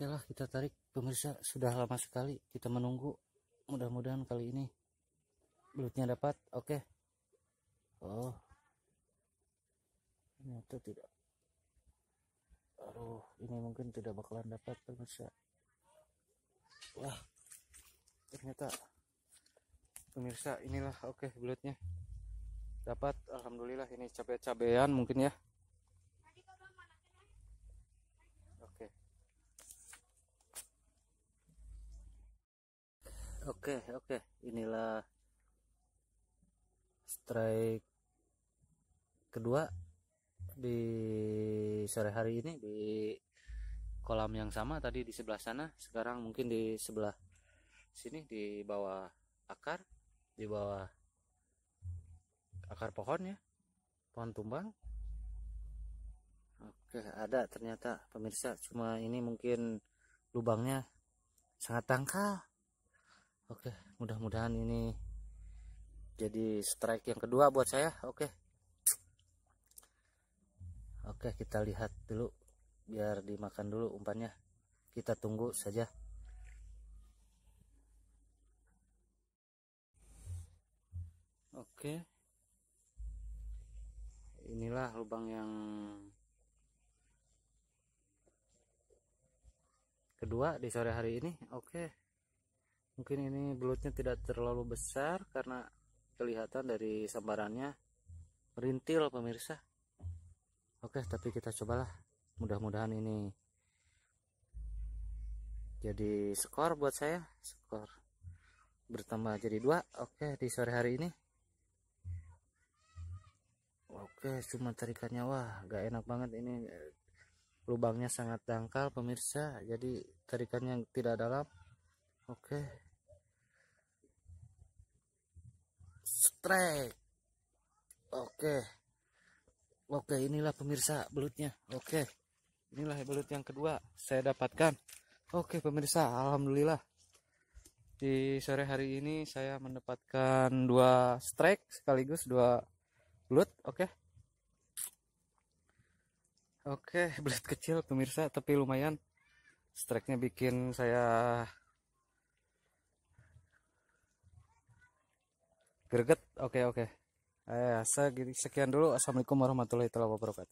oke lah kita tarik pemirsa sudah lama sekali kita menunggu mudah-mudahan kali ini belutnya dapat oke oh ternyata tidak aduh ini mungkin tidak bakalan dapat pemirsa wah ternyata pemirsa inilah oke belutnya dapat alhamdulillah ini cabai-cabean mungkin ya Oke, okay, oke. Okay. Inilah strike kedua di sore hari ini di kolam yang sama tadi di sebelah sana, sekarang mungkin di sebelah sini di bawah akar, di bawah akar pohon ya. Pohon tumbang. Oke, ada ternyata pemirsa, cuma ini mungkin lubangnya sangat tangkal Oke, mudah-mudahan ini jadi strike yang kedua buat saya. Oke. Oke, kita lihat dulu biar dimakan dulu umpannya. Kita tunggu saja. Oke. Inilah lubang yang kedua di sore hari ini. Oke mungkin ini belutnya tidak terlalu besar karena kelihatan dari sambarannya rintil pemirsa oke tapi kita cobalah mudah-mudahan ini jadi skor buat saya skor bertambah jadi dua oke di sore hari ini oke cuma tarikannya wah gak enak banget ini lubangnya sangat dangkal pemirsa jadi tarikannya tidak dalam oke strike oke oke inilah pemirsa belutnya oke inilah belut yang kedua saya dapatkan oke pemirsa alhamdulillah di sore hari ini saya mendapatkan dua strike sekaligus dua belut oke oke belut kecil pemirsa tapi lumayan strike-nya bikin saya greget oke okay, oke okay. eh sekian dulu assalamualaikum warahmatullahi wabarakatuh